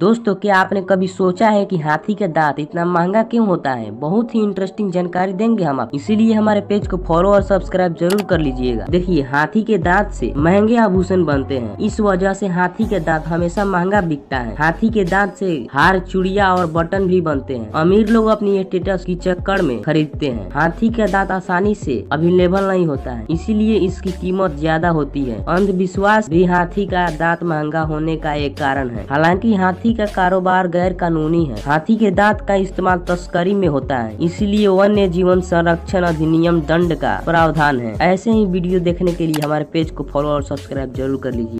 दोस्तों क्या आपने कभी सोचा है कि हाथी का दांत इतना महंगा क्यों होता है बहुत ही इंटरेस्टिंग जानकारी देंगे हम आप इसीलिए हमारे पेज को फॉलो और सब्सक्राइब जरूर कर लीजिएगा देखिए हाथी के दांत से महंगे आभूषण बनते हैं इस वजह से हाथी के दांत हमेशा महंगा बिकता है हाथी के दांत से हार चुड़िया और बटन भी बनते हैं अमीर लोग अपनी स्टेटस की चक्कर में खरीदते हैं हाथी का दांत आसानी से अवेलेबल नहीं होता है इसीलिए इसकी कीमत ज्यादा होती है अंधविश्वास भी हाथी का दांत महंगा होने का एक कारण है हालांकि हाथी हाथी का कारोबार गैर कानूनी है हाथी के दांत का इस्तेमाल तस्करी में होता है इसीलिए वन्य जीवन संरक्षण अधिनियम दंड का प्रावधान है ऐसे ही वीडियो देखने के लिए हमारे पेज को फॉलो और सब्सक्राइब जरूर कर लीजिए